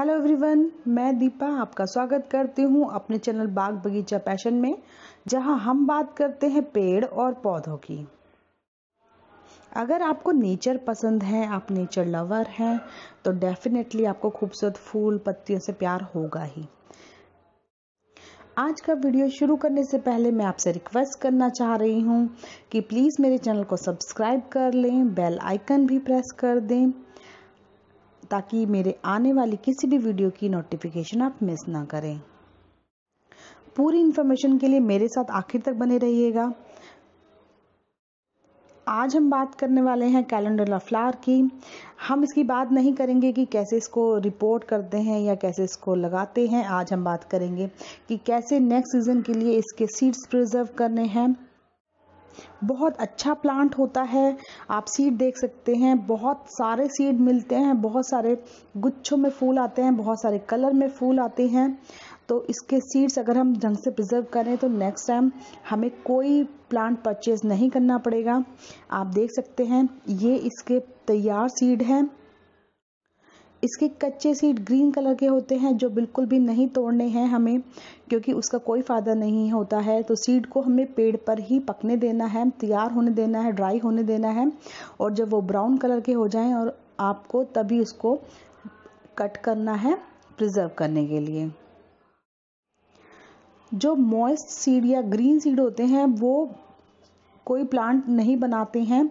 hello everyone मैं दीपा आपका स्वागत करती हूँ अपने चैनल बाग बगीचा पैशन में जहाँ हम बात करते हैं पेड़ और पौधों की अगर आपको नेचर पसंद है आप नेचर लवर हैं तो डेफिनेटली आपको खूबसूरत फूल पत्तियों से प्यार होगा ही आज का वीडियो शुरू करने से पहले मैं आपसे रिक्वेस्ट करना चाह रही हूँ कि प्लीज़ मेरे चैनल को सब्सक्राइब कर लें बेल आइकन भी प्रेस कर दें ताकि मेरे आने वाली किसी भी वीडियो की नोटिफिकेशन आप मिस ना करें पूरी इन्फॉर्मेशन के लिए मेरे साथ आखिर तक बने रहिएगा आज हम बात करने वाले हैं ला फ्लावर की हम इसकी बात नहीं करेंगे कि कैसे इसको रिपोर्ट करते हैं या कैसे इसको लगाते हैं आज हम बात करेंगे कि कैसे नेक्स्ट सीजन के लिए इसके सीड्स प्रिजर्व करने हैं बहुत अच्छा प्लांट होता है आप सीड देख सकते हैं बहुत सारे सीड मिलते हैं बहुत सारे गुच्छों में फूल आते हैं बहुत सारे कलर में फूल आते हैं तो इसके सीड्स अगर हम ढंग से प्रिजर्व करें तो नेक्स्ट टाइम हमें कोई प्लांट परचेज नहीं करना पड़ेगा आप देख सकते हैं ये इसके तैयार सीड हैं इसके कच्चे सीड ग्रीन कलर के होते हैं जो बिल्कुल भी नहीं तोड़ने हैं हमें क्योंकि उसका कोई फ़ायदा नहीं होता है तो सीड को हमें पेड़ पर ही पकने देना है तैयार होने देना है ड्राई होने देना है और जब वो ब्राउन कलर के हो जाएं और आपको तभी उसको कट करना है प्रिजर्व करने के लिए जो मॉइस्ट सीड या ग्रीन सीड होते हैं वो कोई प्लांट नहीं बनाते हैं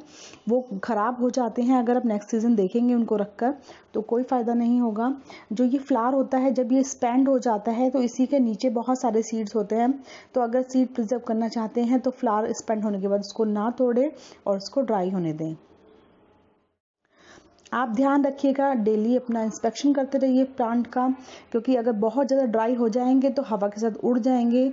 वो ख़राब हो जाते हैं अगर आप नेक्स्ट सीज़न देखेंगे उनको रख कर तो कोई फ़ायदा नहीं होगा जो ये फ्लावर होता है जब ये स्पेंड हो जाता है तो इसी के नीचे बहुत सारे सीड्स होते हैं तो अगर सीड प्रिजर्व करना चाहते हैं तो फ्लावर स्पेंड होने के बाद उसको ना तोड़ें और उसको ड्राई होने दें आप ध्यान रखिएगा डेली अपना इंस्पेक्शन करते रहिए प्लांट का क्योंकि अगर बहुत ज़्यादा ड्राई हो जाएंगे तो हवा के साथ उड़ जाएंगे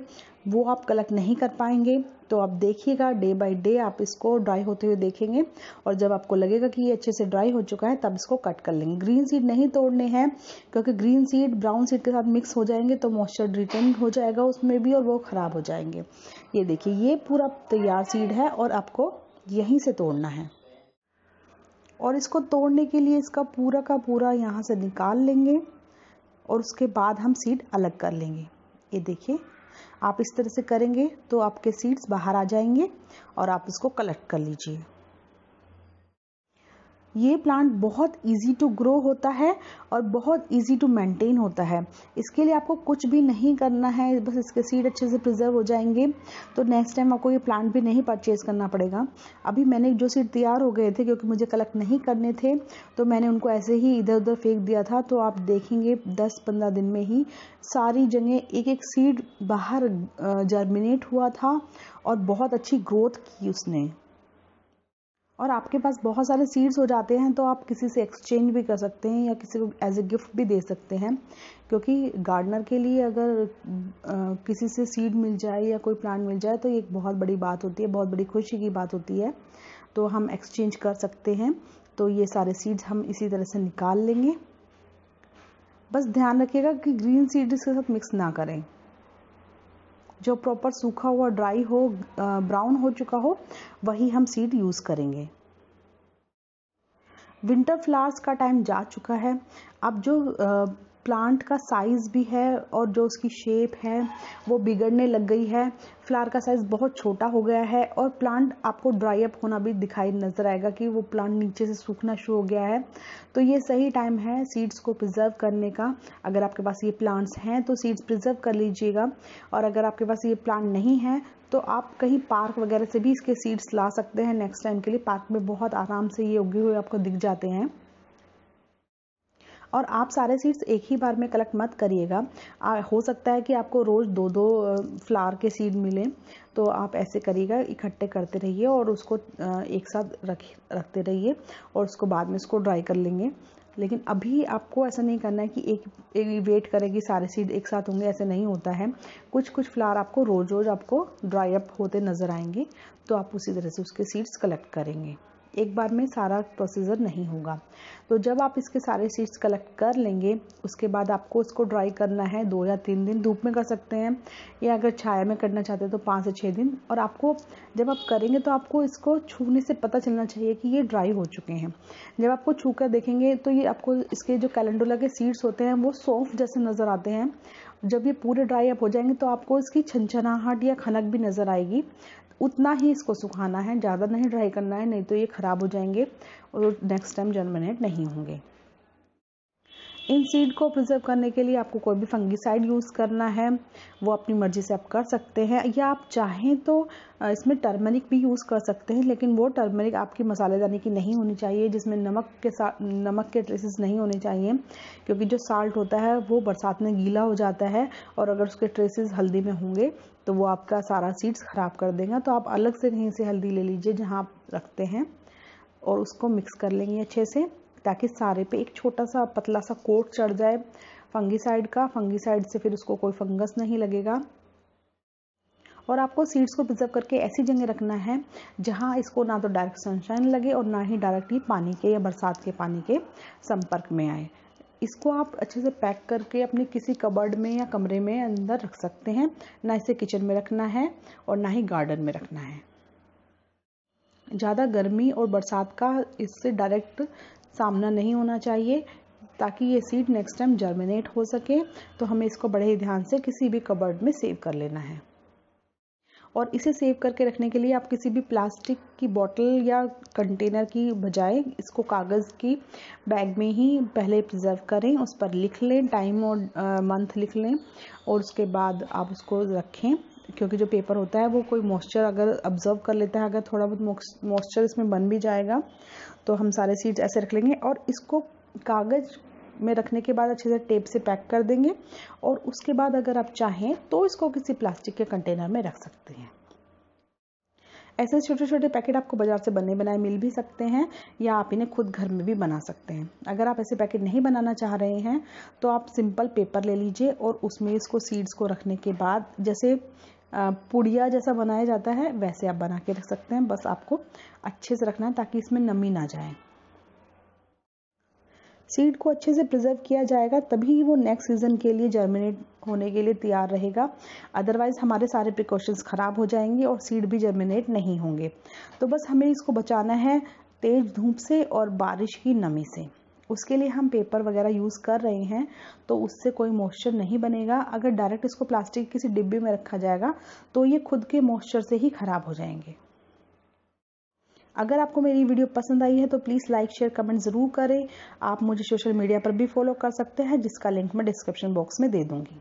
वो आप कलेक्ट नहीं कर पाएंगे तो आप देखिएगा डे बाय डे आप इसको ड्राई होते हुए देखेंगे और जब आपको लगेगा कि ये अच्छे से ड्राई हो चुका है तब इसको कट कर लेंगे ग्रीन सीड नहीं तोड़ने हैं क्योंकि ग्रीन सीड ब्राउन सीड के साथ मिक्स हो जाएंगे तो मॉइस्चर रिटेन हो जाएगा उसमें भी और वो ख़राब हो जाएंगे ये देखिए ये पूरा तैयार सीड है और आपको यहीं से तोड़ना है और इसको तोड़ने के लिए इसका पूरा का पूरा यहाँ से निकाल लेंगे और उसके बाद हम सीड अलग कर लेंगे ये देखिए आप इस तरह से करेंगे तो आपके सीड्स बाहर आ जाएंगे और आप इसको कलेक्ट कर लीजिए ये प्लांट बहुत इजी टू ग्रो होता है और बहुत इजी टू मेंटेन होता है इसके लिए आपको कुछ भी नहीं करना है बस इसके सीड अच्छे से प्रिजर्व हो जाएंगे तो नेक्स्ट टाइम आपको ये प्लांट भी नहीं परचेज करना पड़ेगा अभी मैंने जो सीड तैयार हो गए थे क्योंकि मुझे कलेक्ट नहीं करने थे तो मैंने उनको ऐसे ही इधर उधर फेंक दिया था तो आप देखेंगे दस पंद्रह दिन में ही सारी जगह एक एक सीड बाहर जर्मिनेट हुआ था और बहुत अच्छी ग्रोथ की उसने और आपके पास बहुत सारे सीड्स हो जाते हैं तो आप किसी से एक्सचेंज भी कर सकते हैं या किसी को एज ए गिफ्ट भी दे सकते हैं क्योंकि गार्डनर के लिए अगर आ, किसी से सीड मिल जाए या कोई प्लांट मिल जाए तो ये एक बहुत बड़ी बात होती है बहुत बड़ी खुशी की बात होती है तो हम एक्सचेंज कर सकते हैं तो ये सारे सीड्स हम इसी तरह से निकाल लेंगे बस ध्यान रखिएगा कि ग्रीन सीड्स के साथ मिक्स ना करें जो प्रॉपर सूखा हुआ ड्राई हो ब्राउन हो चुका हो वही हम सीड यूज़ करेंगे विंटर फ्लावर्स का टाइम जा चुका है अब जो प्लांट का साइज़ भी है और जो उसकी शेप है वो बिगड़ने लग गई है फ्लावर का साइज़ बहुत छोटा हो गया है और प्लांट आपको ड्राई अप होना भी दिखाई नज़र आएगा कि वो प्लांट नीचे से सूखना शुरू हो गया है तो ये सही टाइम है सीड्स को प्रिजर्व करने का अगर आपके पास ये प्लांट्स हैं तो सीड्स प्रिजर्व कर लीजिएगा और अगर आपके पास ये प्लांट नहीं है तो आप कहीं पार्क वगैरह से भी इसके सीड्स ला सकते हैं नेक्स्ट टाइम के लिए पार्क में बहुत आराम से ये उगे हुए आपको दिख जाते हैं और आप सारे सीड्स एक ही बार में कलेक्ट मत करिएगा हो सकता है कि आपको रोज़ दो दो फ्लावर के सीड मिले तो आप ऐसे करिएगा इकट्ठे करते रहिए और उसको एक साथ रख रखते रहिए और उसको बाद में उसको ड्राई कर लेंगे लेकिन अभी आपको ऐसा नहीं करना है कि एक एक वेट करेगी सारे सीड एक साथ होंगे ऐसे नहीं होता है कुछ कुछ फ्लावर आपको रोज़ रोज़ आपको ड्राई अप होते नज़र आएंगे तो आप उसी तरह से उसके सीड्स कलेक्ट करेंगे एक बार में सारा प्रोसीजर नहीं होगा तो जब आप इसके सारे सीड्स कलेक्ट कर लेंगे उसके बाद आपको इसको ड्राई करना है दो या तीन दिन धूप में कर सकते हैं या अगर छाया में करना चाहते हैं तो पाँच से छः दिन और आपको जब आप करेंगे तो आपको इसको छूने से पता चलना चाहिए कि ये ड्राई हो चुके हैं जब आपको छू कर देखेंगे तो ये आपको इसके जो कैलेंडोला के सीड्स होते हैं वो सॉफ्ट जैसे नज़र आते हैं जब ये पूरे ड्राई अप हो जाएंगे तो आपको इसकी छनछनाहट या खनक भी नज़र आएगी उतना ही इसको सुखाना है ज़्यादा नहीं ड्राई करना है नहीं तो ये ख़राब हो जाएंगे और नेक्स्ट टाइम जर्मिनेट नहीं होंगे इन सीड को प्रिजर्व करने के लिए आपको कोई भी फंगिसाइड यूज़ करना है वो अपनी मर्ज़ी से आप कर सकते हैं या आप चाहें तो इसमें टर्मरिक भी यूज़ कर सकते हैं लेकिन वो टर्मरिक आपकी मसालेदानी की नहीं होनी चाहिए जिसमें नमक के साथ नमक के ट्रेसेस नहीं होने चाहिए क्योंकि जो साल्ट होता है वो बरसात में गीला हो जाता है और अगर उसके ट्रेसेस हल्दी में होंगे तो वो आपका सारा सीड्स ख़राब कर देगा तो आप अलग से कहीं से हल्दी ले लीजिए जहाँ आप रखते हैं और उसको मिक्स कर लेंगे अच्छे से ताकि सारे पे एक छोटा सा पतला सा कोट चढ़ जाए फंगीसाइड का फंगीसाइड से फिर उसको कोई फंगस नहीं लगेगा और आपको सीड्स को प्रिजर्व करके ऐसी जगह रखना है जहाँ इसको ना तो डायरेक्ट सनशाइन लगे और ना ही डायरेक्टली पानी के या बरसात के पानी के संपर्क में आए इसको आप अच्छे से पैक करके अपने किसी कबर्ड में या कमरे में अंदर रख सकते हैं ना इसे किचन में रखना है और ना ही गार्डन में रखना है ज़्यादा गर्मी और बरसात का इससे डायरेक्ट सामना नहीं होना चाहिए ताकि ये सीड नेक्स्ट टाइम जर्मिनेट हो सके तो हमें इसको बड़े ही ध्यान से किसी भी कबर्ड में सेव कर लेना है और इसे सेव करके रखने के लिए आप किसी भी प्लास्टिक की बॉटल या कंटेनर की बजाय इसको कागज़ की बैग में ही पहले प्रिजर्व करें उस पर लिख लें टाइम और मंथ लिख लें और उसके बाद आप उसको रखें क्योंकि जो पेपर होता है वो कोई मॉइस्चर अगर ऑब्जर्व कर लेता है अगर थोड़ा बहुत मॉइस्चर इसमें बन भी जाएगा तो हम सारे सीड्स ऐसे रख लेंगे और इसको कागज़ में रखने के बाद अच्छे से टेप से पैक कर देंगे और उसके बाद अगर आप चाहें तो इसको किसी प्लास्टिक के कंटेनर में रख सकते हैं ऐसे छोटे छोटे पैकेट आपको बाज़ार से बने बनाए मिल भी सकते हैं या आप इन्हें खुद घर में भी बना सकते हैं अगर आप ऐसे पैकेट नहीं बनाना चाह रहे हैं तो आप सिंपल पेपर ले लीजिए और उसमें इसको सीड्स को रखने के बाद जैसे पुड़िया जैसा बनाया जाता है वैसे आप बना के रख सकते हैं बस आपको अच्छे से रखना है ताकि इसमें नमी ना जाए सीड को अच्छे से प्रिजर्व किया जाएगा तभी वो नेक्स्ट सीज़न के लिए जर्मिनेट होने के लिए तैयार रहेगा अदरवाइज़ हमारे सारे प्रिकॉशंस ख़राब हो जाएंगे और सीड भी जर्मिनेट नहीं होंगे तो बस हमें इसको बचाना है तेज़ धूप से और बारिश की नमी से उसके लिए हम पेपर वगैरह यूज़ कर रहे हैं तो उससे कोई मॉइस्चर नहीं बनेगा अगर डायरेक्ट इसको प्लास्टिक किसी डिब्बे में रखा जाएगा तो ये खुद के मॉइस्चर से ही ख़राब हो जाएंगे अगर आपको मेरी वीडियो पसंद आई है तो प्लीज़ लाइक शेयर कमेंट ज़रूर करें आप मुझे सोशल मीडिया पर भी फॉलो कर सकते हैं जिसका लिंक मैं डिस्क्रिप्शन बॉक्स में दे दूँगी